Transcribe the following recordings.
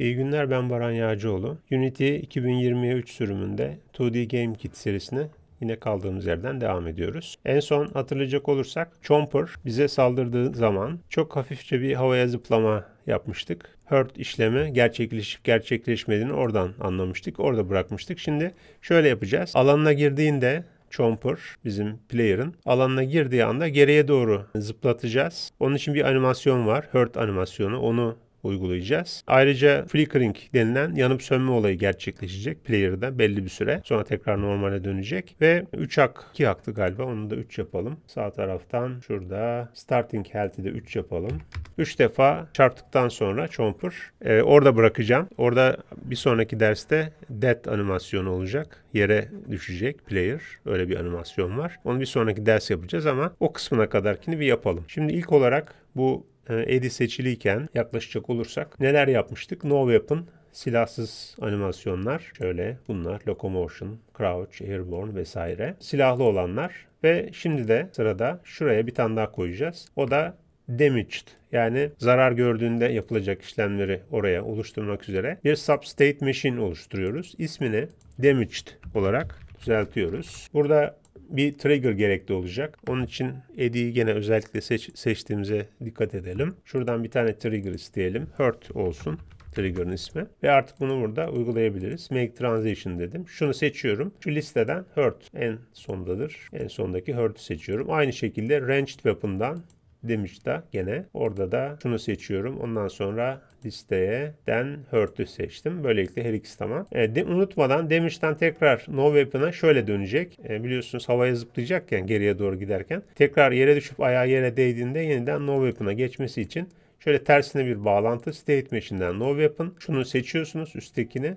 İyi günler ben Baran Yağcıoğlu. Unity 2023 sürümünde 2D Game Kit serisine yine kaldığımız yerden devam ediyoruz. En son hatırlayacak olursak Chomper bize saldırdığı zaman çok hafifçe bir havaya zıplama yapmıştık. Hurt işlemi gerçekleşip gerçekleşmediğini oradan anlamıştık. Orada bırakmıştık. Şimdi şöyle yapacağız. Alanına girdiğinde Chomper bizim player'ın alanına girdiği anda geriye doğru zıplatacağız. Onun için bir animasyon var. Hurt animasyonu. Onu uygulayacağız. Ayrıca flickering denilen yanıp sönme olayı gerçekleşecek player'da belli bir süre. Sonra tekrar normale dönecek ve 3 hak 2 haktı galiba onu da 3 yapalım. Sağ taraftan şurada starting health'i de 3 yapalım. 3 defa çarptıktan sonra chomper e, orada bırakacağım. Orada bir sonraki derste dead animasyonu olacak. Yere düşecek player. Öyle bir animasyon var. Onu bir sonraki ders yapacağız ama o kısmına kadarkini bir yapalım. Şimdi ilk olarak bu e, Eddie seçiliyken yaklaşacak olursak neler yapmıştık? No Weapon, silahsız animasyonlar şöyle bunlar Locomotion, Crouch, Airborne vesaire silahlı olanlar ve şimdi de sırada şuraya bir tane daha koyacağız. O da damaged yani zarar gördüğünde yapılacak işlemleri oraya oluşturmak üzere bir substate machine oluşturuyoruz. İsmini damaged olarak düzeltiyoruz. Burada bir trigger gerekli olacak. Onun için ediyi gene özellikle seç, seçtiğimize dikkat edelim. Şuradan bir tane trigger isteyelim. Hurt olsun trigger'ın ismi. Ve artık bunu burada uygulayabiliriz. Make transition dedim. Şunu seçiyorum. Şu listeden hurt en sondadır. En sondaki hurt'u seçiyorum. Aynı şekilde ranged weapon'dan demiş da gene. Orada da şunu seçiyorum. Ondan sonra listeye den Hurt'ü seçtim. Böylelikle her ikisi tamam. E, de, unutmadan Damage'den tekrar No Weapon'a şöyle dönecek. E, biliyorsunuz havaya zıplayacakken geriye doğru giderken tekrar yere düşüp ayağı yere değdiğinde yeniden No Weapon'a geçmesi için şöyle tersine bir bağlantı State Machine'den No Weapon. Şunu seçiyorsunuz üsttekini.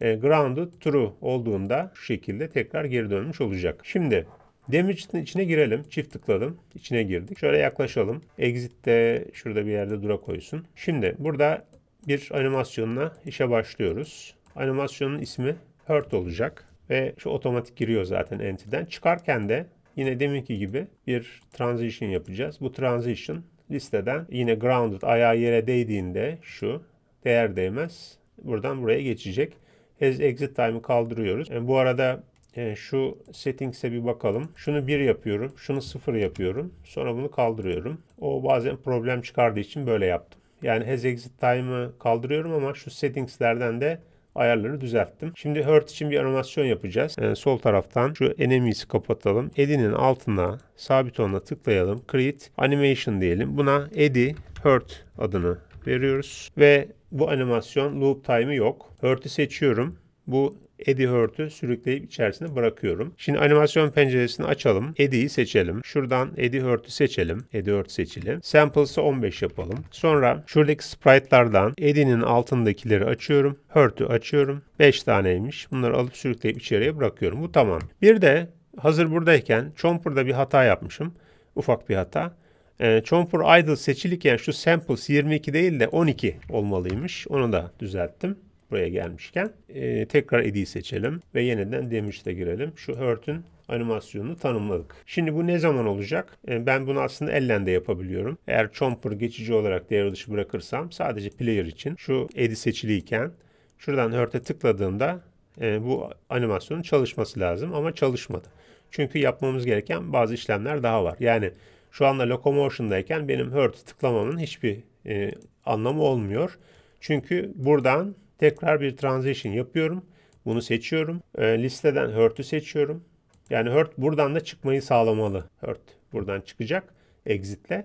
E, grounded true olduğunda şu şekilde tekrar geri dönmüş olacak. Şimdi Damage'in içine girelim. Çift tıkladım. İçine girdik. Şöyle yaklaşalım. Exit'te şurada bir yerde dura koysun. Şimdi burada bir animasyonla işe başlıyoruz. Animasyonun ismi Hurt olacak. Ve şu otomatik giriyor zaten Entity'den. Çıkarken de yine deminki gibi bir transition yapacağız. Bu transition listeden yine grounded ayağı yere değdiğinde şu değer değmez. Buradan buraya geçecek. As exit time'ı kaldırıyoruz. Yani e, bu arada e, şu settings'e bir bakalım. Şunu 1 yapıyorum. Şunu 0 yapıyorum. Sonra bunu kaldırıyorum. O bazen problem çıkardığı için böyle yaptım. Yani has exit time'ı kaldırıyorum ama şu settings'lerden de ayarları düzelttim. Şimdi Hurt için bir animasyon yapacağız. Yani ee, sol taraftan şu enemies'i kapatalım. Eddie'nin altına sabit butonla tıklayalım. Create Animation diyelim. Buna Eddie Hurt adını veriyoruz. Ve bu animasyon loop time'ı yok. Hurt'ı seçiyorum. Bu Eddie Hurt'u sürükleyip içerisine bırakıyorum. Şimdi animasyon penceresini açalım. Eddie'yi seçelim. Şuradan Eddie Hurt'u seçelim. Eddie Hurt seçili. Samples'ı 15 yapalım. Sonra şuradaki sprite'lardan Eddie'nin altındakileri açıyorum. Hurt'u açıyorum. 5 taneymiş. Bunları alıp sürükleyip içeriye bırakıyorum. Bu tamam. Bir de hazır buradayken Chomper'da bir hata yapmışım. Ufak bir hata. E, Chomper Idle seçilirken şu samples 22 değil de 12 olmalıymış. Onu da düzelttim buraya gelmişken e, tekrar edi'yi seçelim ve yeniden damage'de girelim. Şu hurt'ün animasyonunu tanımladık. Şimdi bu ne zaman olacak? E, ben bunu aslında ellen de yapabiliyorum. Eğer Chomper geçici olarak devre dışı bırakırsam sadece player için şu edi seçiliyken şuradan hörte tıkladığımda e, bu animasyonun çalışması lazım ama çalışmadı. Çünkü yapmamız gereken bazı işlemler daha var. Yani şu anda locomotion'dayken benim hurt'ı tıklamamın hiçbir e, anlamı olmuyor. Çünkü buradan Tekrar bir transition yapıyorum. Bunu seçiyorum. E, listeden Hurt'ü seçiyorum. Yani Hurt buradan da çıkmayı sağlamalı. Hurt buradan çıkacak exit'le.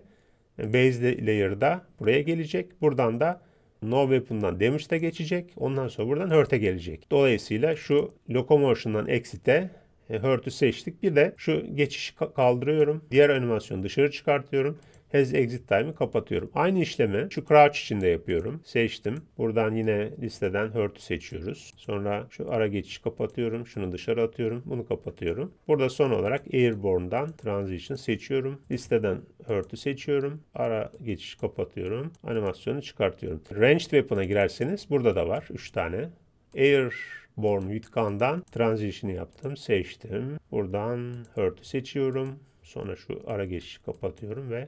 Base layer'da buraya gelecek. Buradan da No Weapon'dan Damage'de geçecek. Ondan sonra buradan Hurt'e gelecek. Dolayısıyla şu Locomotion'dan Exit'e e, Hurt'ü seçtik. Bir de şu geçişi kaldırıyorum. Diğer animasyonu dışarı çıkartıyorum has exit time'ı kapatıyorum. Aynı işlemi şu crouch içinde yapıyorum. Seçtim. Buradan yine listeden hurt'u seçiyoruz. Sonra şu ara geçişi kapatıyorum. Şunu dışarı atıyorum. Bunu kapatıyorum. Burada son olarak airborne'dan transition seçiyorum. Listeden hurt'u seçiyorum. Ara geçişi kapatıyorum. Animasyonu çıkartıyorum. Ranged weapon'a girerseniz burada da var 3 tane. Airborne with Gun'dan transition'ı yaptım. Seçtim. Buradan Hurt'u seçiyorum. Sonra şu ara geçişi kapatıyorum ve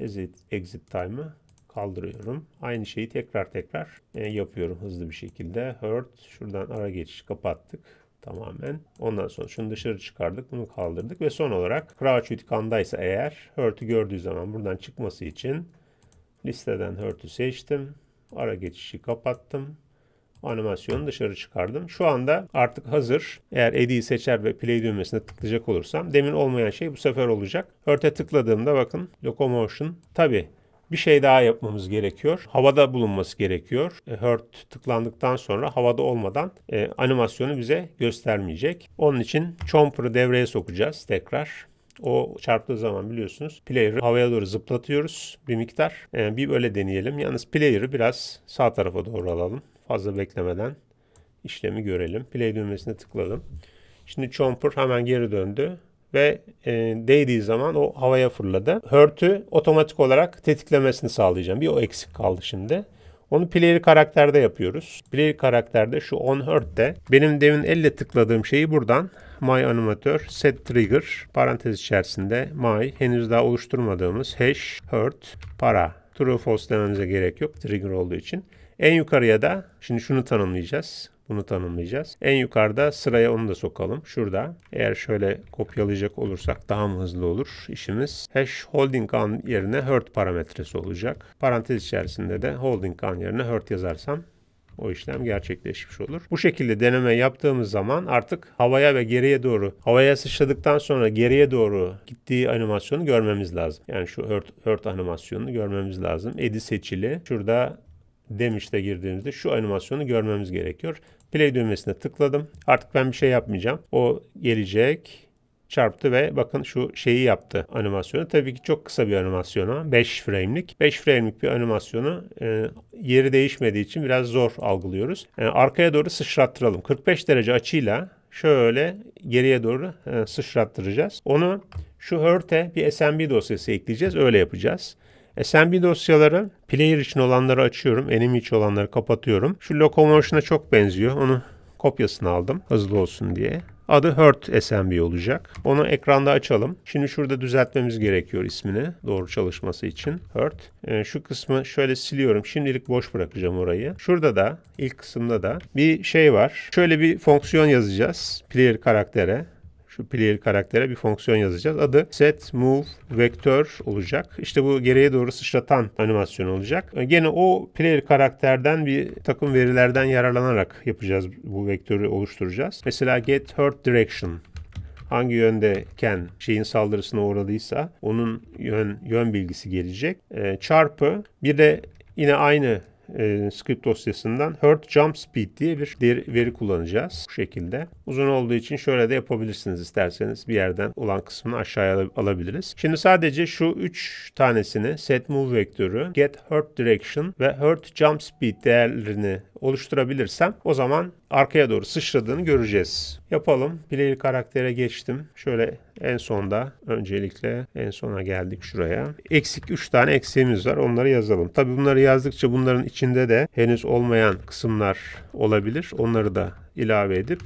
exit, exit time'ı kaldırıyorum. Aynı şeyi tekrar tekrar e, yapıyorum hızlı bir şekilde. Hurt şuradan ara geçiş kapattık tamamen. Ondan sonra şunu dışarı çıkardık, bunu kaldırdık ve son olarak crouch yutkandaysa eğer hurt'u gördüğü zaman buradan çıkması için listeden hurt'u seçtim. Ara geçişi kapattım animasyonu dışarı çıkardım. Şu anda artık hazır. Eğer Eddie'yi seçer ve play düğmesine tıklayacak olursam demin olmayan şey bu sefer olacak. Örte tıkladığımda bakın Locomotion tabi bir şey daha yapmamız gerekiyor. Havada bulunması gerekiyor. E, Hurt tıklandıktan sonra havada olmadan e, animasyonu bize göstermeyecek. Onun için Chomper'ı devreye sokacağız tekrar. O çarptığı zaman biliyorsunuz player'ı havaya doğru zıplatıyoruz bir miktar. E, bir böyle deneyelim. Yalnız player'ı biraz sağ tarafa doğru alalım fazla beklemeden işlemi görelim. Play düğmesine tıkladım. Şimdi Chomper hemen geri döndü ve e, değdiği zaman o havaya fırladı. Hurt'ü otomatik olarak tetiklemesini sağlayacağım. Bir o eksik kaldı şimdi. Onu player karakterde yapıyoruz. Player karakterde şu on hurt'te benim demin elle tıkladığım şeyi buradan my animator set trigger parantez içerisinde my henüz daha oluşturmadığımız hash hurt para true false dememize gerek yok trigger olduğu için. En yukarıya da şimdi şunu tanımlayacağız. Bunu tanımlayacağız. En yukarıda sıraya onu da sokalım. Şurada eğer şöyle kopyalayacak olursak daha mı hızlı olur işimiz? Hash holding on yerine hurt parametresi olacak. Parantez içerisinde de holding on yerine hurt yazarsam o işlem gerçekleşmiş olur. Bu şekilde deneme yaptığımız zaman artık havaya ve geriye doğru havaya sıçradıktan sonra geriye doğru gittiği animasyonu görmemiz lazım. Yani şu Hurt Hurt animasyonunu görmemiz lazım. Edi seçili. Şurada Demiş'te girdiğimizde şu animasyonu görmemiz gerekiyor. Play düğmesine tıkladım. Artık ben bir şey yapmayacağım. O gelecek çarptı ve bakın şu şeyi yaptı animasyonu. Tabii ki çok kısa bir animasyona. 5 frame'lik. 5 frame'lik bir animasyonu e, yeri değişmediği için biraz zor algılıyoruz. Yani e, arkaya doğru sıçrattıralım. 45 derece açıyla şöyle geriye doğru e, sıçrattıracağız. Onu şu hörte bir SMB dosyası ekleyeceğiz. Öyle yapacağız. E, SMB dosyaları player için olanları açıyorum. Enemy için olanları kapatıyorum. Şu Locomotion'a çok benziyor. Onu kopyasını aldım hızlı olsun diye. Adı Hurt SMB olacak. Onu ekranda açalım. Şimdi şurada düzeltmemiz gerekiyor ismini doğru çalışması için. Hurt. E, şu kısmı şöyle siliyorum. Şimdilik boş bırakacağım orayı. Şurada da ilk kısımda da bir şey var. Şöyle bir fonksiyon yazacağız player karaktere şu player karaktere bir fonksiyon yazacağız. Adı set move vektör olacak. İşte bu geriye doğru sıçratan animasyon olacak. E, gene o player karakterden bir takım verilerden yararlanarak yapacağız. Bu vektörü oluşturacağız. Mesela get hurt direction hangi yönde Ken şeyin saldırısına uğradıysa onun yön yön bilgisi gelecek. E, çarpı bir de yine aynı e, script dosyasından hurt jump speed diye bir veri kullanacağız. Bu şekilde. Uzun olduğu için şöyle de yapabilirsiniz isterseniz. Bir yerden olan kısmını aşağıya alabiliriz. Şimdi sadece şu üç tanesini set move vektörü, get hurt direction ve hurt jump speed değerlerini oluşturabilirsem o zaman arkaya doğru sıçradığını göreceğiz. Yapalım. Player karaktere geçtim. Şöyle en sonda öncelikle en sona geldik şuraya. Eksik 3 tane eksiğimiz var. Onları yazalım. Tabi bunları yazdıkça bunların içinde de henüz olmayan kısımlar olabilir. Onları da ilave edip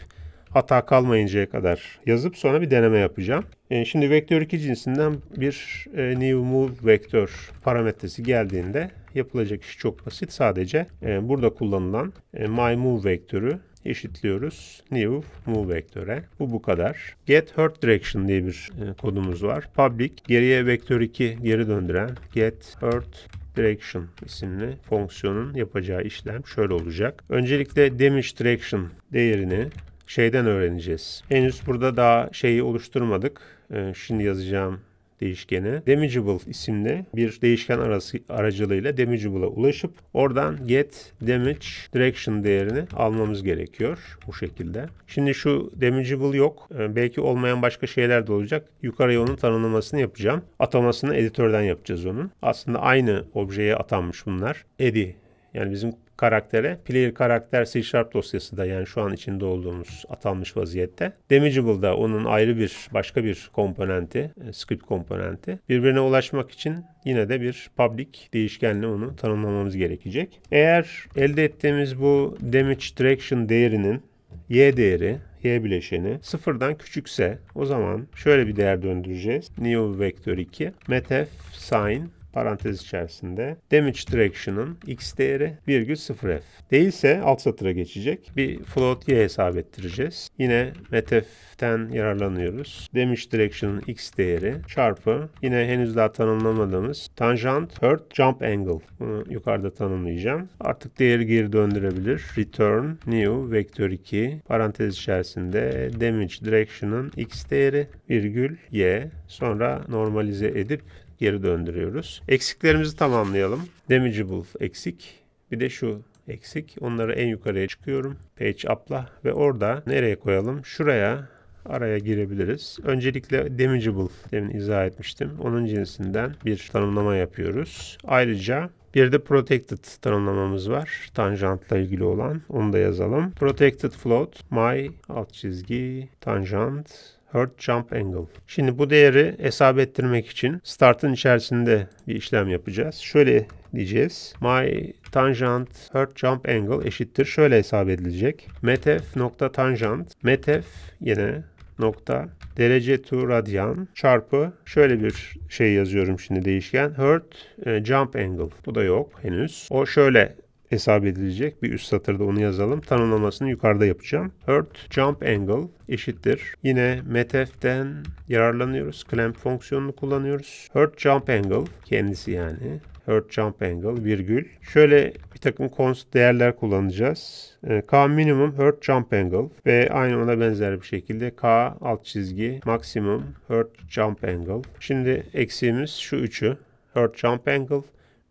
hata kalmayıncaya kadar yazıp sonra bir deneme yapacağım. E, şimdi vektör 2 cinsinden bir e, new move vektör parametresi geldiğinde yapılacak iş çok basit. Sadece e, burada kullanılan e, my move vektörü eşitliyoruz. New move vektöre. Bu bu kadar. Get hurt direction diye bir e, kodumuz var. Public geriye vektör 2 geri döndüren get hurt Direction isimli fonksiyonun yapacağı işlem şöyle olacak. Öncelikle damage direction değerini şeyden öğreneceğiz. Henüz burada daha şeyi oluşturmadık. E, şimdi yazacağım değişkeni damageable isimli bir değişken arası, aracılığıyla damageable'a ulaşıp oradan get damage direction değerini almamız gerekiyor bu şekilde. Şimdi şu damageable yok. Ee, belki olmayan başka şeyler de olacak. Yukarıya onun tanımlamasını yapacağım. Atamasını editörden yapacağız onun. Aslında aynı objeye atanmış bunlar. Edi yani bizim karaktere. Player karakter C Sharp dosyası yani şu an içinde olduğumuz atanmış vaziyette. Damageable da onun ayrı bir başka bir komponenti, e, script komponenti. Birbirine ulaşmak için yine de bir public değişkenle onu tanımlamamız gerekecek. Eğer elde ettiğimiz bu damage direction değerinin y değeri y bileşeni sıfırdan küçükse o zaman şöyle bir değer döndüreceğiz. New vector 2 metf sign parantez içerisinde damage direction'ın x değeri virgül 0f. Değilse alt satıra geçecek. Bir float y hesap ettireceğiz. Yine metf'ten yararlanıyoruz. Damage direction'ın x değeri çarpı yine henüz daha tanımlamadığımız tangent hurt jump angle. Bunu yukarıda tanımlayacağım. Artık değeri geri döndürebilir. Return new vektör 2 parantez içerisinde damage direction'ın x değeri virgül y sonra normalize edip geri döndürüyoruz. Eksiklerimizi tamamlayalım. Damageable eksik. Bir de şu eksik. Onları en yukarıya çıkıyorum. Page up'la ve orada nereye koyalım? Şuraya araya girebiliriz. Öncelikle damageable demin izah etmiştim. Onun cinsinden bir tanımlama yapıyoruz. Ayrıca bir de protected tanımlamamız var. Tanjantla ilgili olan. Onu da yazalım. Protected float my alt çizgi tanjant Hurt Jump Angle. Şimdi bu değeri hesap ettirmek için startın içerisinde bir işlem yapacağız. Şöyle diyeceğiz. My tangent hurt jump angle eşittir. Şöyle hesap edilecek. Metf nokta tangent. Metf yine nokta derece to radian çarpı şöyle bir şey yazıyorum şimdi değişken. Hurt e, jump angle. Bu da yok henüz. O şöyle hesap edilecek. Bir üst satırda onu yazalım. Tanımlamasını yukarıda yapacağım. Hurt jump angle eşittir. Yine metf'den yararlanıyoruz. Clamp fonksiyonunu kullanıyoruz. Hurt jump angle kendisi yani. Hurt jump angle virgül. Şöyle bir takım const değerler kullanacağız. Ee, K minimum hurt jump angle ve aynı ona benzer bir şekilde K alt çizgi maksimum hurt jump angle. Şimdi eksiğimiz şu üçü. Hurt jump angle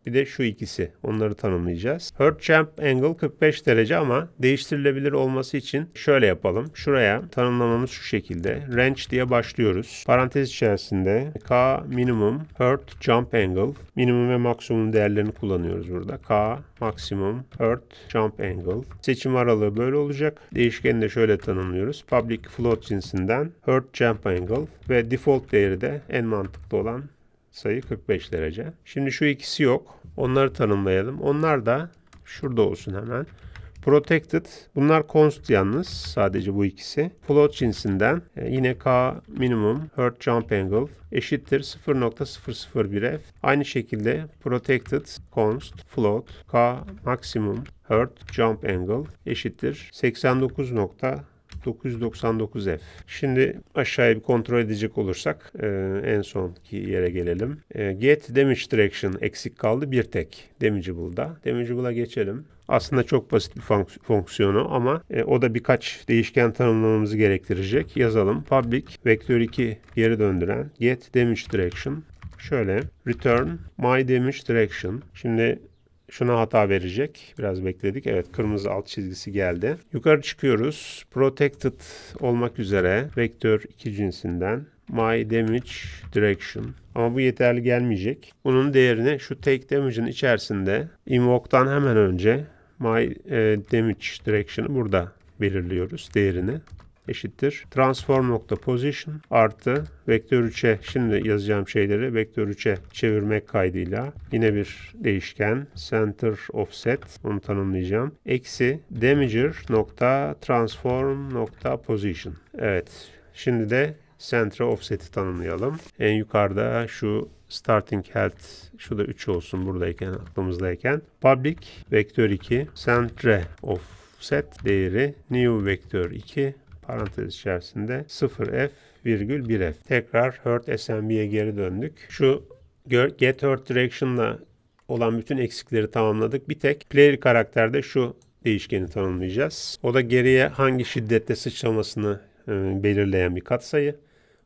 bir de şu ikisi. Onları tanımlayacağız. Hurt Hertzchamp angle 45 derece ama değiştirilebilir olması için şöyle yapalım. Şuraya tanımlamamız şu şekilde. Range diye başlıyoruz. Parantez içerisinde K minimum hurt jump angle minimum ve maksimum değerlerini kullanıyoruz burada. K maksimum hurt jump angle. Seçim aralığı böyle olacak. Değişkeni de şöyle tanımlıyoruz. Public float cinsinden hurt jump angle ve default değeri de en mantıklı olan sayı 45 derece. Şimdi şu ikisi yok. Onları tanımlayalım. Onlar da şurada olsun hemen. Protected. Bunlar const yalnız. Sadece bu ikisi. Float cinsinden e, yine K minimum hurt jump angle eşittir 0.001F. Aynı şekilde protected const float K maximum hurt jump angle eşittir 89. 999F. Şimdi aşağıya bir kontrol edecek olursak e, en sonki yere gelelim. E, get damage direction eksik kaldı bir tek damageable'da. Damageable'a geçelim. Aslında çok basit bir fonksiyonu ama e, o da birkaç değişken tanımlamamızı gerektirecek. Yazalım public vektör 2 geri döndüren get damage direction şöyle return my damage direction. Şimdi şuna hata verecek. Biraz bekledik. Evet kırmızı alt çizgisi geldi. Yukarı çıkıyoruz. Protected olmak üzere vektör 2 cinsinden my damage direction ama bu yeterli gelmeyecek. Bunun değerini şu take damage'ın içerisinde invoke'tan hemen önce my e, damage direction'ı burada belirliyoruz değerini eşittir. Transform nokta position artı vektör 3'e şimdi yazacağım şeyleri vektör 3'e çevirmek kaydıyla yine bir değişken center offset onu tanımlayacağım. Eksi damager nokta transform nokta position. Evet. Şimdi de center offset'i tanımlayalım. En yukarıda şu starting health şu da 3 olsun buradayken aklımızdayken. Public vektör 2 center offset değeri new vektör 2 parantez içerisinde 0f virgül 1f. Tekrar hurt SMB'ye geri döndük. Şu get hurt direction'la olan bütün eksikleri tamamladık. Bir tek player karakterde şu değişkeni tanımlayacağız. O da geriye hangi şiddette sıçramasını e, belirleyen bir katsayı.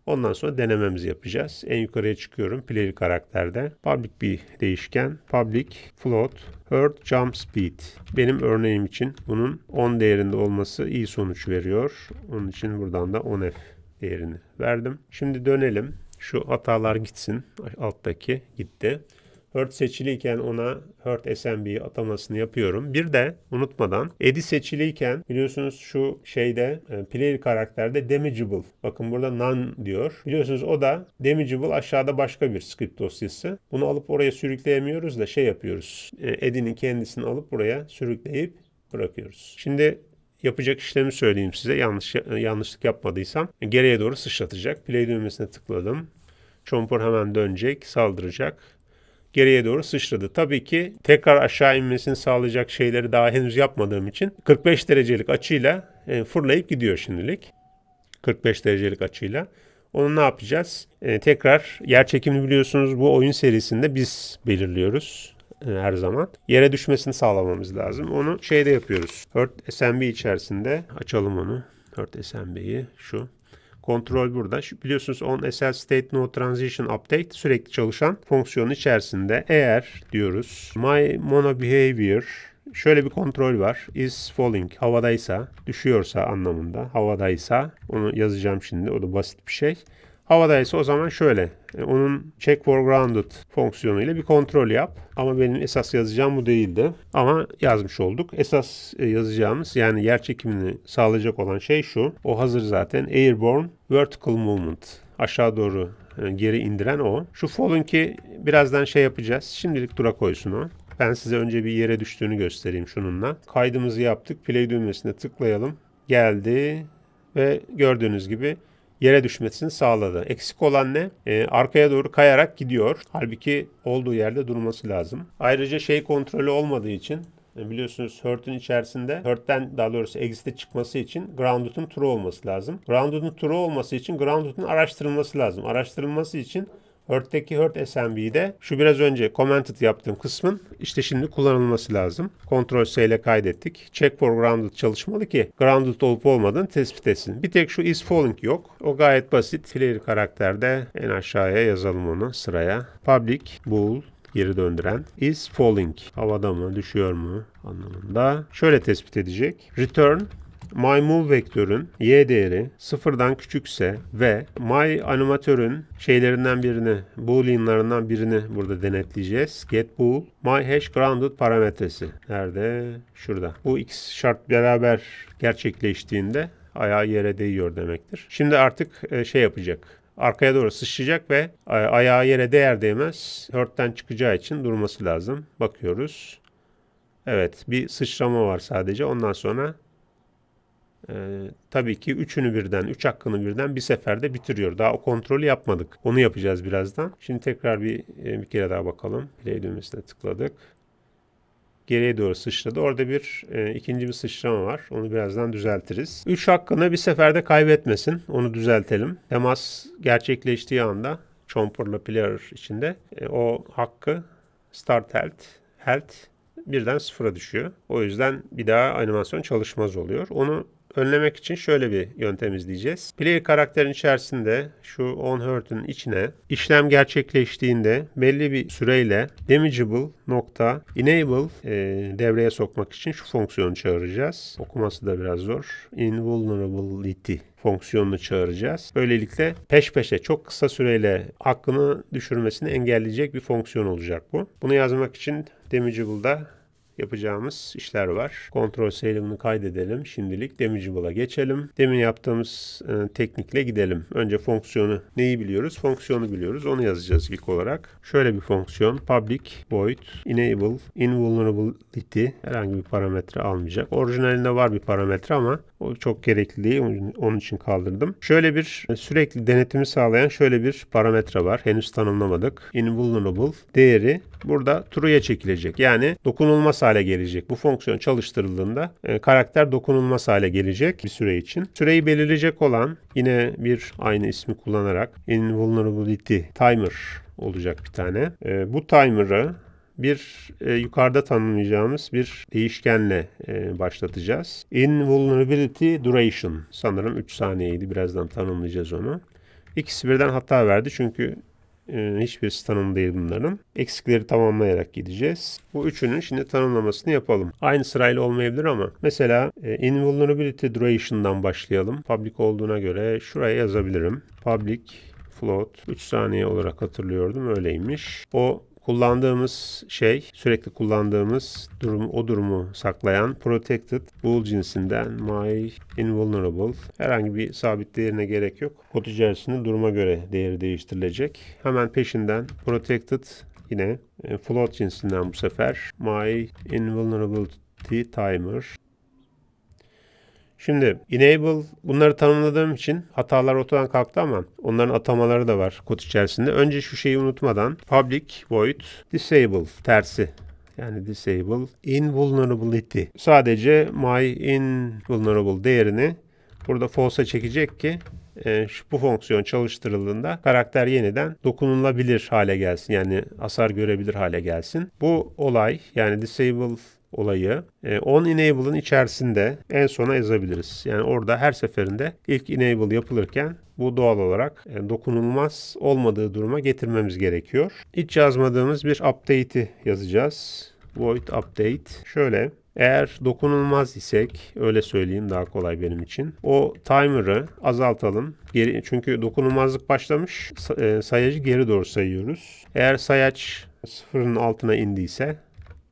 Ondan sonra denememizi yapacağız. En yukarıya çıkıyorum player karakterde. Public bir değişken. Public float Heard Jump Speed. Benim örneğim için bunun 10 değerinde olması iyi sonuç veriyor. Onun için buradan da 10F değerini verdim. Şimdi dönelim. Şu hatalar gitsin. Alttaki gitti. Hurt seçiliyken ona Hurt SMB atamasını yapıyorum. Bir de unutmadan Eddie seçiliyken biliyorsunuz şu şeyde e, player karakterde damageable. Bakın burada none diyor. Biliyorsunuz o da damageable aşağıda başka bir script dosyası. Bunu alıp oraya sürükleyemiyoruz da şey yapıyoruz. E, Eddie'nin kendisini alıp buraya sürükleyip bırakıyoruz. Şimdi yapacak işlemi söyleyeyim size. Yanlış e, yanlışlık yapmadıysam geriye doğru sıçratacak. Play düğmesine tıkladım. Chomper hemen dönecek, saldıracak geriye doğru sıçradı. Tabii ki tekrar aşağı inmesini sağlayacak şeyleri daha henüz yapmadığım için 45 derecelik açıyla e, fırlayıp gidiyor şimdilik. 45 derecelik açıyla. Onu ne yapacağız? E, tekrar yer çekimini biliyorsunuz bu oyun serisinde biz belirliyoruz e, her zaman. Yere düşmesini sağlamamız lazım. Onu şeyde yapıyoruz. Hurt SMB içerisinde açalım onu. Hurt SMB'yi şu Kontrol burada. biliyorsunuz on SL state no transition update sürekli çalışan fonksiyonun içerisinde eğer diyoruz my mono behavior şöyle bir kontrol var. Is falling havadaysa, düşüyorsa anlamında. Havadaysa onu yazacağım şimdi. O da basit bir şey. Havadaysa o zaman şöyle. E, onun check for grounded fonksiyonuyla bir kontrol yap. Ama benim esas yazacağım bu değildi. Ama yazmış olduk. Esas e, yazacağımız yani yer çekimini sağlayacak olan şey şu. O hazır zaten. Airborne vertical movement. Aşağı doğru e, geri indiren o. Şu fall'un ki birazdan şey yapacağız. Şimdilik dura koysun o. Ben size önce bir yere düştüğünü göstereyim şununla. Kaydımızı yaptık. Play düğmesine tıklayalım. Geldi ve gördüğünüz gibi yere düşmesini sağladı. Eksik olan ne? E, arkaya doğru kayarak gidiyor. Halbuki olduğu yerde durması lazım. Ayrıca şey kontrolü olmadığı için e, biliyorsunuz Hurt'un içerisinde Hurt'ten daha doğrusu exit'e çıkması için Grounded'un true olması lazım. Grounded'un true olması için Grounded'un araştırılması lazım. Araştırılması için Heart'teki Heart SMV'de şu biraz önce commented yaptığım kısmın işte şimdi kullanılması lazım. Ctrl S ile kaydettik. Check for grounded çalışmalı ki grounded olup olmadığını tespit etsin. Bir tek şu is falling yok. O gayet basit. Flare karakterde en aşağıya yazalım onu sıraya. Public bool geri döndüren is falling havada mı düşüyor mu anlamında şöyle tespit edecek return MyMove vektörün y değeri sıfırdan küçükse ve my şeylerinden birini, booleanlarından birini burada denetleyeceğiz. GetBool. bool parametresi. Nerede? Şurada. Bu x şart beraber gerçekleştiğinde ayağı yere değiyor demektir. Şimdi artık e, şey yapacak arkaya doğru sıçrayacak ve e, ayağı yere değer değmez hörtten çıkacağı için durması lazım. Bakıyoruz. Evet bir sıçrama var sadece ondan sonra e, tabii ki üçünü birden, üç hakkını birden bir seferde bitiriyor. Daha o kontrolü yapmadık. Onu yapacağız birazdan. Şimdi tekrar bir, e, bir kere daha bakalım. Play düğmesine tıkladık. Geriye doğru sıçradı. Orada bir e, ikinci bir sıçrama var. Onu birazdan düzeltiriz. Üç hakkını bir seferde kaybetmesin. Onu düzeltelim. Temas gerçekleştiği anda Chomper'la Player içinde e, o hakkı Start Health, Health birden sıfıra düşüyor. O yüzden bir daha animasyon çalışmaz oluyor. Onu önlemek için şöyle bir yöntem izleyeceğiz. Player karakterin içerisinde şu onHurt'un içine işlem gerçekleştiğinde belli bir süreyle damageable nokta enable e, devreye sokmak için şu fonksiyonu çağıracağız. Okuması da biraz zor. Invulnerability fonksiyonunu çağıracağız. Böylelikle peş peşe çok kısa süreyle hakkını düşürmesini engelleyecek bir fonksiyon olacak bu. Bunu yazmak için Damagable'da yapacağımız işler var. Kontrol Salem'ını kaydedelim. Şimdilik Damageable'a geçelim. Demin yaptığımız e, teknikle gidelim. Önce fonksiyonu neyi biliyoruz? Fonksiyonu biliyoruz. Onu yazacağız ilk olarak. Şöyle bir fonksiyon. Public void enable invulnerability herhangi bir parametre almayacak. Orijinalinde var bir parametre ama o çok gerekli Onun için kaldırdım. Şöyle bir e, sürekli denetimi sağlayan şöyle bir parametre var. Henüz tanımlamadık. Invulnerable değeri burada true'ya çekilecek. Yani dokunulmaz hale gelecek. Bu fonksiyon çalıştırıldığında e, karakter dokunulmaz hale gelecek bir süre için. Süreyi belirleyecek olan yine bir aynı ismi kullanarak invulnerability timer olacak bir tane. E, bu timer'ı bir e, yukarıda tanımlayacağımız bir değişkenle e, başlatacağız. Invulnerability duration sanırım 3 saniyeydi. Birazdan tanımlayacağız onu. İkisi birden hata verdi çünkü e, hiçbirisi tanımlı değil bunların. Eksikleri tamamlayarak gideceğiz. Bu üçünün şimdi tanımlamasını yapalım. Aynı sırayla olmayabilir ama mesela e, invulnerability duration'dan başlayalım. Public olduğuna göre şuraya yazabilirim. Public float 3 saniye olarak hatırlıyordum öyleymiş. O Kullandığımız şey sürekli kullandığımız durum o durumu saklayan protected bool cinsinden my invulnerable herhangi bir sabit değerine gerek yok. Kod içerisinde duruma göre değeri değiştirilecek. Hemen peşinden protected yine e, float cinsinden bu sefer my invulnerability timer Şimdi enable bunları tanımladığım için hatalar ortadan kalktı ama onların atamaları da var kod içerisinde. Önce şu şeyi unutmadan public void disable tersi yani disable invulnerability. Sadece my invulnerable değerini burada false'a çekecek ki e, şu, bu fonksiyon çalıştırıldığında karakter yeniden dokunulabilir hale gelsin. Yani hasar görebilir hale gelsin. Bu olay yani disable olayı 10 e, on enable'ın içerisinde en sona yazabiliriz. Yani orada her seferinde ilk enable yapılırken bu doğal olarak e, dokunulmaz olmadığı duruma getirmemiz gerekiyor. Hiç yazmadığımız bir update'i yazacağız. Void update. Şöyle eğer dokunulmaz isek öyle söyleyeyim daha kolay benim için. O timer'ı azaltalım. Geri, çünkü dokunulmazlık başlamış. E, sayacı geri doğru sayıyoruz. Eğer sayaç sıfırın altına indiyse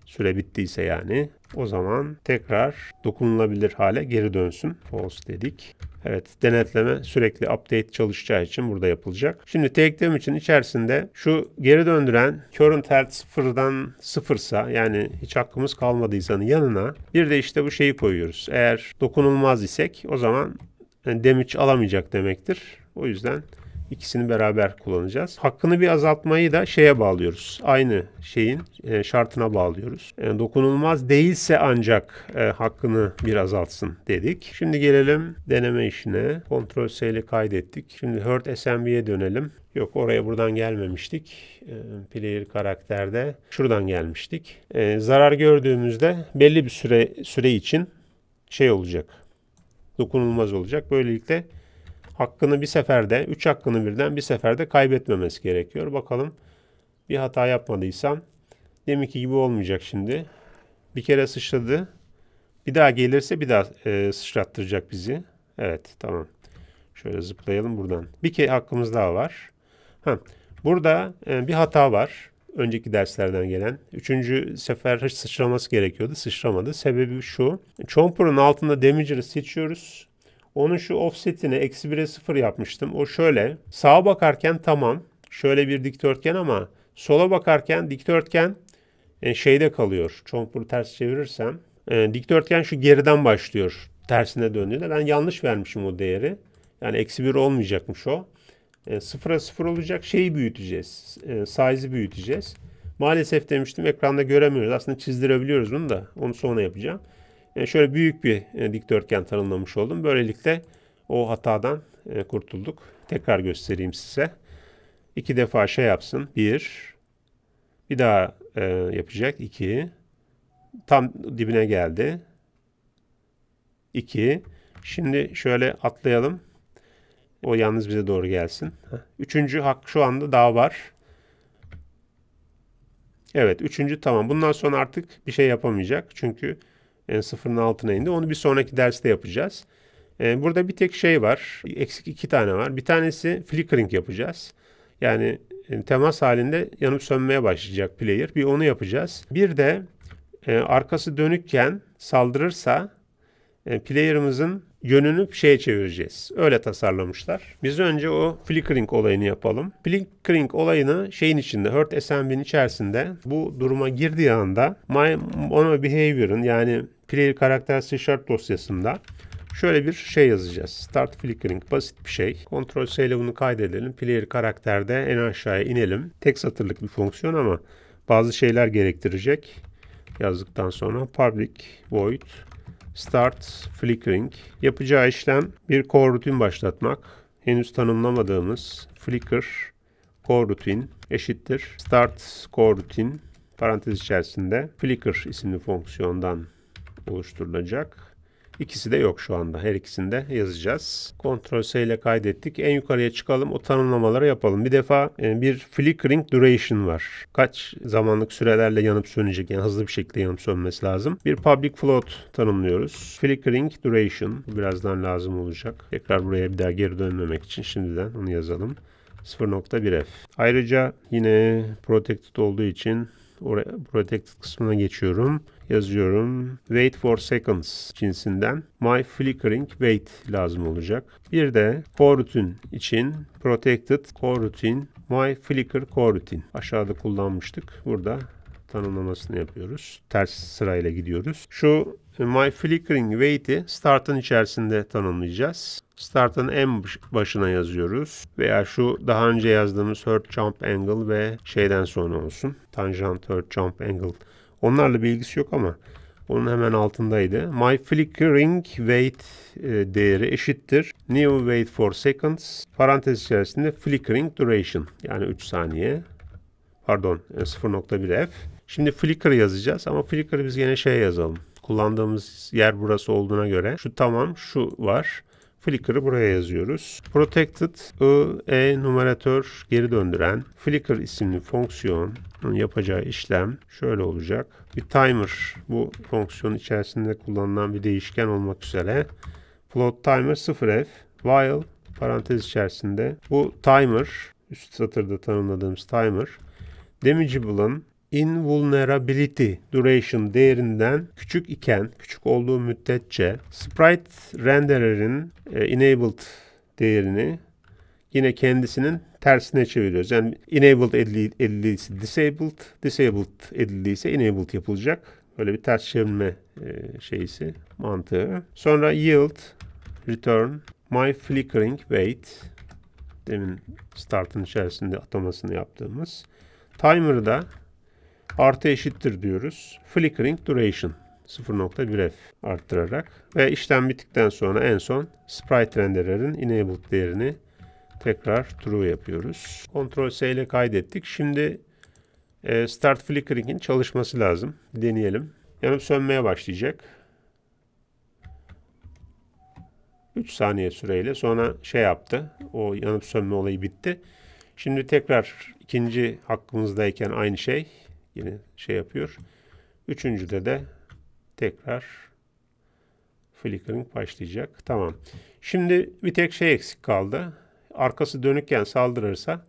süre bittiyse yani o zaman tekrar dokunulabilir hale geri dönsün. False dedik. Evet denetleme sürekli update çalışacağı için burada yapılacak. Şimdi takedown için içerisinde şu geri döndüren current health sıfırdan sıfırsa yani hiç hakkımız kalmadıysa yanına bir de işte bu şeyi koyuyoruz. Eğer dokunulmaz isek o zaman damage alamayacak demektir. O yüzden İkisini beraber kullanacağız. Hakkını bir azaltmayı da şeye bağlıyoruz. Aynı şeyin e, şartına bağlıyoruz. E, dokunulmaz değilse ancak e, hakkını bir azaltsın dedik. Şimdi gelelim deneme işine. Ctrl S ile kaydettik. Şimdi Hurt SMB'ye dönelim. Yok oraya buradan gelmemiştik. Player karakterde şuradan gelmiştik. Zarar gördüğümüzde belli bir süre süre için şey olacak. Dokunulmaz olacak. Böylelikle hakkını bir seferde, 3 hakkını birden bir seferde kaybetmemesi gerekiyor. Bakalım bir hata yapmadıysam deminki gibi olmayacak şimdi. Bir kere sıçradı. Bir daha gelirse bir daha e, sıçrattıracak bizi. Evet tamam. Şöyle zıplayalım buradan. Bir kere hakkımız daha var. Ha, burada e, bir hata var. Önceki derslerden gelen. Üçüncü sefer hiç sıçraması gerekiyordu. Sıçramadı. Sebebi şu. Chomper'ın altında Damager'ı seçiyoruz. Onun şu offsetini eksi 1'e 0 yapmıştım. O şöyle. Sağa bakarken tamam. Şöyle bir dikdörtgen ama sola bakarken dikdörtgen e, şeyde kalıyor. Çonkburu ters çevirirsem. E, dikdörtgen şu geriden başlıyor. Tersine döndüğünde. Ben yanlış vermişim o değeri. Yani eksi 1 olmayacakmış o. E, sıfıra sıfır olacak şeyi büyüteceğiz. E, size'ı büyüteceğiz. Maalesef demiştim ekranda göremiyoruz. Aslında çizdirebiliyoruz bunu da. Onu sonra yapacağım. E, şöyle büyük bir e, dikdörtgen tanımlamış oldum. Böylelikle o hatadan e, kurtulduk. Tekrar göstereyim size. İki defa şey yapsın. Bir. Bir daha yapacak. İki, Tam dibine geldi. İki. Şimdi şöyle atlayalım. O yalnız bize doğru gelsin. Üçüncü hak şu anda daha var. Evet. Üçüncü tamam. Bundan sonra artık bir şey yapamayacak. Çünkü e, sıfırın altına indi. Onu bir sonraki derste yapacağız. E, burada bir tek şey var. Eksik iki tane var. Bir tanesi flickering yapacağız. Yani e, temas halinde yanıp sönmeye başlayacak player. Bir onu yapacağız. Bir de e, arkası dönükken saldırırsa e, player'ımızın yönünü şeye çevireceğiz. Öyle tasarlamışlar. Biz önce o flickering olayını yapalım. Flickering olayını şeyin içinde, Hurt SMB'nin içerisinde bu duruma girdiği anda my, ona behavior'ın yani player karakter C Sharp dosyasında şöyle bir şey yazacağız. Start flickering basit bir şey. Ctrl C ile bunu kaydedelim. Player karakterde en aşağıya inelim. Tek satırlık bir fonksiyon ama bazı şeyler gerektirecek. Yazdıktan sonra public void start flickering yapacağı işlem bir coroutine başlatmak. Henüz tanımlamadığımız flicker coroutine eşittir start coroutine parantez içerisinde flicker isimli fonksiyondan oluşturulacak. İkisi de yok şu anda. Her ikisini de yazacağız. Ctrl S ile kaydettik. En yukarıya çıkalım. O tanımlamaları yapalım. Bir defa e, bir flickering duration var. Kaç zamanlık sürelerle yanıp sönecek. Yani hızlı bir şekilde yanıp sönmesi lazım. Bir public float tanımlıyoruz. Flickering duration. Birazdan lazım olacak. Tekrar buraya bir daha geri dönmemek için şimdiden onu yazalım. 0.1f. Ayrıca yine protected olduğu için oraya protected kısmına geçiyorum yazıyorum. Wait for seconds cinsinden my flickering wait lazım olacak. Bir de coroutine için protected coroutine my flicker coroutine aşağıda kullanmıştık. Burada tanımlamasını yapıyoruz. Ters sırayla gidiyoruz. Şu e, my flickering wait'i start'ın içerisinde tanımlayacağız. Start'ın en başına yazıyoruz. Veya şu daha önce yazdığımız third jump angle ve şeyden sonra olsun. tangent third jump angle Onlarla bir ilgisi yok ama onun hemen altındaydı. My flickering wait e, değeri eşittir. New wait for seconds parantez içerisinde flickering duration yani 3 saniye pardon 0.1 e, f. Şimdi flicker yazacağız ama flicker biz yine şey yazalım. Kullandığımız yer burası olduğuna göre şu tamam şu var. Flickr'ı buraya yazıyoruz. Protected I, e numaratör geri döndüren Flickr isimli fonksiyonun yapacağı işlem şöyle olacak. Bir timer bu fonksiyon içerisinde kullanılan bir değişken olmak üzere float timer 0f while parantez içerisinde bu timer üst satırda tanımladığımız timer damageable'ın invulnerability duration değerinden küçük iken, küçük olduğu müddetçe sprite renderer'in e, enabled değerini yine kendisinin tersine çeviriyoruz. Yani enabled edildiyse disabled, disabled edildiyse enabled yapılacak. Böyle bir ters çevirme e, şeysi, mantığı. Sonra yield, return, my flickering wait. Demin start'ın içerisinde atamasını yaptığımız. Timer'ı da artı eşittir diyoruz. Flickering duration 0.1f arttırarak ve işlem bittikten sonra en son sprite renderer'ın enabled değerini tekrar true yapıyoruz. Ctrl S ile kaydettik. Şimdi e, start flickering'in çalışması lazım. Deneyelim. Yanıp sönmeye başlayacak. 3 saniye süreyle sonra şey yaptı. O yanıp sönme olayı bitti. Şimdi tekrar ikinci hakkımızdayken aynı şey yine şey yapıyor. Üçüncüde de tekrar flickering başlayacak. Tamam. Şimdi bir tek şey eksik kaldı. Arkası dönükken saldırırsa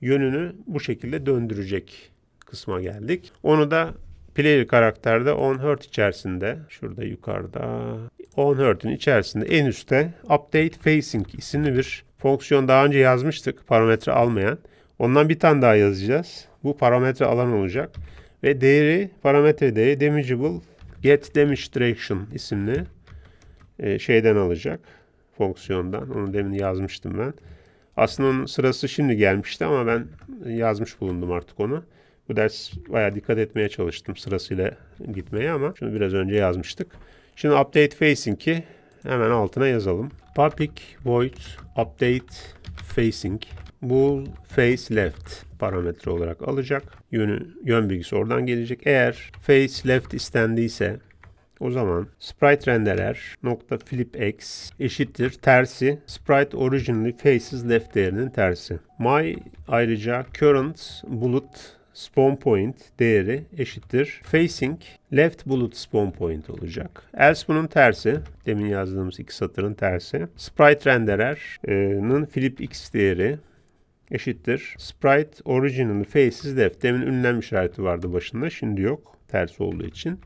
yönünü bu şekilde döndürecek kısma geldik. Onu da player karakterde 10 Hz içerisinde şurada yukarıda 10 Hz'in içerisinde en üstte update facing isimli bir fonksiyon daha önce yazmıştık parametre almayan. Ondan bir tane daha yazacağız. Bu parametre alan olacak. Ve değeri parametre değeri damageable get damage direction isimli e, şeyden alacak. Fonksiyondan. Onu demin yazmıştım ben. Aslında onun sırası şimdi gelmişti ama ben yazmış bulundum artık onu. Bu ders bayağı dikkat etmeye çalıştım sırasıyla gitmeye ama şunu biraz önce yazmıştık. Şimdi update facing'i hemen altına yazalım. Public void update facing Bool face left parametre olarak alacak. Yönü, yön bilgisi oradan gelecek. Eğer face left istendiyse o zaman sprite renderer nokta flip x eşittir tersi sprite originally faces left değerinin tersi. My ayrıca current bullet spawn point değeri eşittir facing left bullet spawn point olacak. Else bunun tersi demin yazdığımız iki satırın tersi sprite renderer'ın flip x değeri eşittir. Sprite original faces left. Demin ünlem işareti vardı başında. Şimdi yok. Ters olduğu için.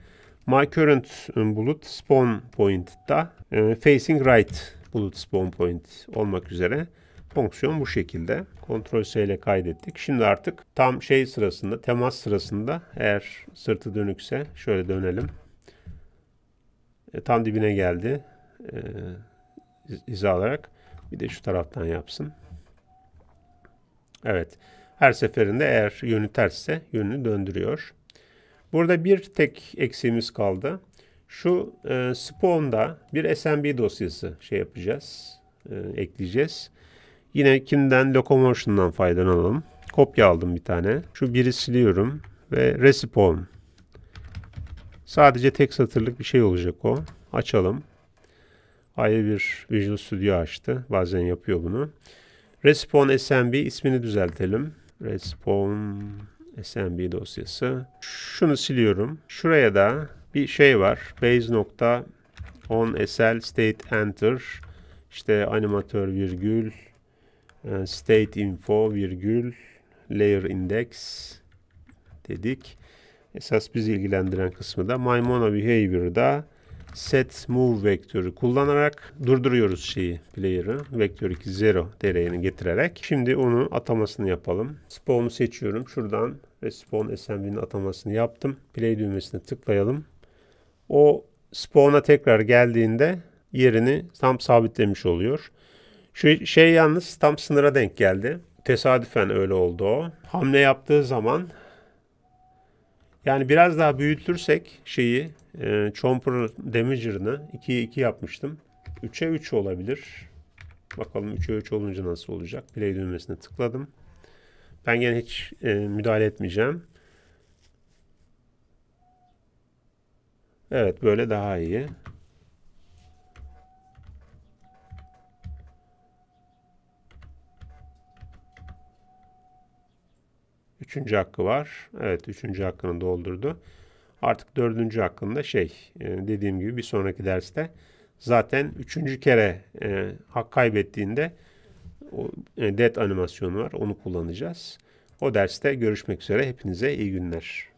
My current ıı, bulut spawn point'ta ıı, facing right bulut spawn point olmak üzere fonksiyon bu şekilde. Ctrl S ile kaydettik. Şimdi artık tam şey sırasında, temas sırasında eğer sırtı dönükse şöyle dönelim. E, tam dibine geldi. E, iz, iz alarak bir de şu taraftan yapsın. Evet. Her seferinde eğer yönü tersse yönünü döndürüyor. Burada bir tek eksiğimiz kaldı. Şu e, spawn'da bir SMB dosyası şey yapacağız. E, ekleyeceğiz. Yine kimden? Locomotion'dan faydalanalım. Kopya aldım bir tane. Şu biri siliyorum ve respawn. Sadece tek satırlık bir şey olacak o. Açalım. Ayrı bir Visual Studio açtı. Bazen yapıyor bunu. Respawn SMB ismini düzeltelim. Respawn SMB dosyası. Şunu siliyorum. Şuraya da bir şey var. Base nokta on SL state enter işte animatör virgül e, state info virgül layer index dedik. Esas bizi ilgilendiren kısmı da Maimona Behavior'da set move vektörü kullanarak durduruyoruz şeyi player'ı. Vektör 2 0 değerini getirerek. Şimdi onu atamasını yapalım. Spawn'u seçiyorum. Şuradan ve spawn assembly'nin atamasını yaptım. Play düğmesine tıklayalım. O spawn'a tekrar geldiğinde yerini tam sabitlemiş oluyor. Şu şey yalnız tam sınıra denk geldi. Tesadüfen öyle oldu o. Hamle yaptığı zaman yani biraz daha büyütürsek şeyi e, Chomper Damager'ını 2'ye 2 yapmıştım. 3'e 3 olabilir. Bakalım 3'e 3 olunca nasıl olacak. Play düğmesine tıkladım. Ben gene hiç e, müdahale etmeyeceğim. Evet böyle daha iyi. Üçüncü hakkı var. Evet üçüncü hakkını doldurdu. Artık dördüncü hakkında şey e, dediğim gibi bir sonraki derste zaten üçüncü kere e, hak kaybettiğinde o, e, dead animasyonu var. Onu kullanacağız. O derste görüşmek üzere. Hepinize iyi günler.